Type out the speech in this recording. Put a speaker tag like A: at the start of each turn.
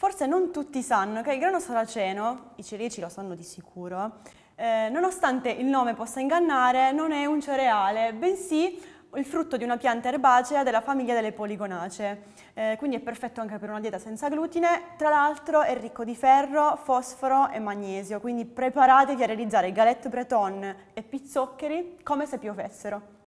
A: Forse non tutti sanno che il grano saraceno, i ciliegi lo sanno di sicuro, eh, nonostante il nome possa ingannare, non è un cereale, bensì il frutto di una pianta erbacea della famiglia delle poligonacee, eh, quindi è perfetto anche per una dieta senza glutine, tra l'altro è ricco di ferro, fosforo e magnesio, quindi preparatevi a realizzare galette breton e pizzoccheri come se piovessero.